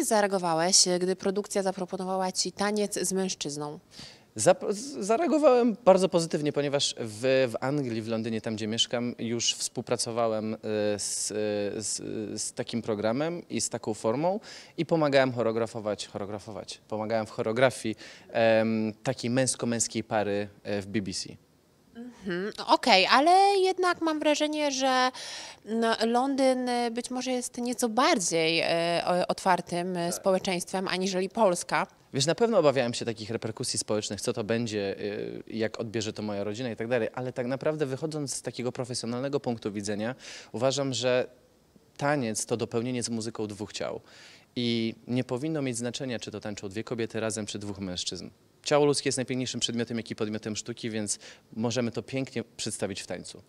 Jak zareagowałeś, e, gdy produkcja zaproponowała ci taniec z mężczyzną? Zareagowałem bardzo pozytywnie, ponieważ w, w, Anglii, w Londynie, tam gdzie mieszkam, już współpracowałem e, z, e, z, z, takim programem i z taką formą i pomagałem choreografować, choreografować, pomagałem w choreografii em, takiej męsko-męskiej pary w BBC. Mhm, no okej, ale jednak mam wrażenie, że no, Londyn y, być może jest nieco bardziej y, otwartym y, tak. społeczeństwem aniżeli Polska. Wiesz, na pewno obawiałem się takich reperkusji społecznych, co to będzie, jak odbierze to moja rodzina i tak dalej, ale tak naprawdę wychodząc z takiego profesjonalnego punktu widzenia, uważam, że taniec to dopełnienie z muzyką dwóch ciał. I nie powinno mieć znaczenia, czy to tańczą dwie kobiety razem, czy dwóch mężczyzn. Ciało ludzkie jest najpiękniejszym przedmiotem, jak i podmiotem sztuki, więc możemy to pięknie przedstawić w tańcu.